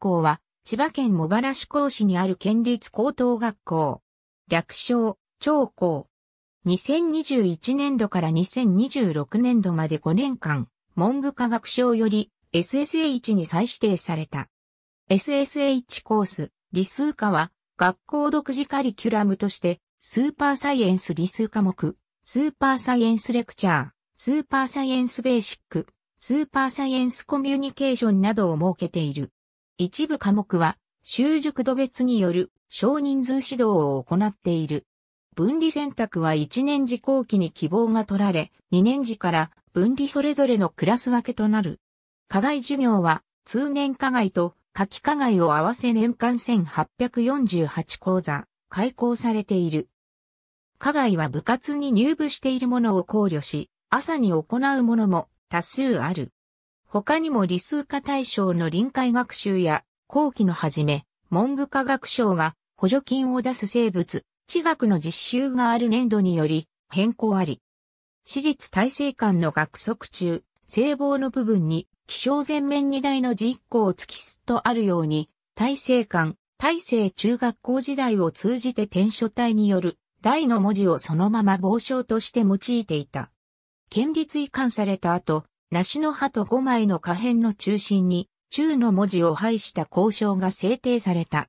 校は、千葉県茂原市高市にある県立高等学校。略称、長校。2021年度から2026年度まで5年間、文部科学省より SSH に再指定された。SSH コース、理数科は、学校独自カリキュラムとして、スーパーサイエンス理数科目、スーパーサイエンスレクチャー、スーパーサイエンスベーシック、スーパーサイエンスコミュニケーションなどを設けている。一部科目は、習熟度別による少人数指導を行っている。分離選択は1年時後期に希望が取られ、2年時から分離それぞれのクラス分けとなる。課外授業は、通年課外と夏季課外を合わせ年間1848講座、開講されている。課外は部活に入部しているものを考慮し、朝に行うものも多数ある。他にも理数科対象の臨海学習や、後期の始め、文部科学省が補助金を出す生物、地学の実習がある年度により変更あり。私立体制間の学則中、正房の部分に気象全面2台の字一個を突きすっとあるように、体制間、体制中学校時代を通じて転書体による大の文字をそのまま傍唱として用いていた。県立移管された後、梨の葉と5枚の可変の中心に、中の文字を配した交渉が制定された。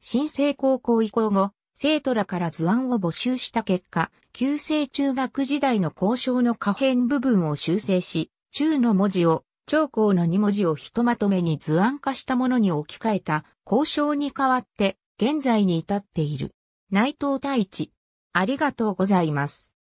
新生高校移行後、生徒らから図案を募集した結果、旧制中学時代の交渉の可変部分を修正し、中の文字を、長校の2文字をひとまとめに図案化したものに置き換えた交渉に代わって、現在に至っている。内藤太一。ありがとうございます。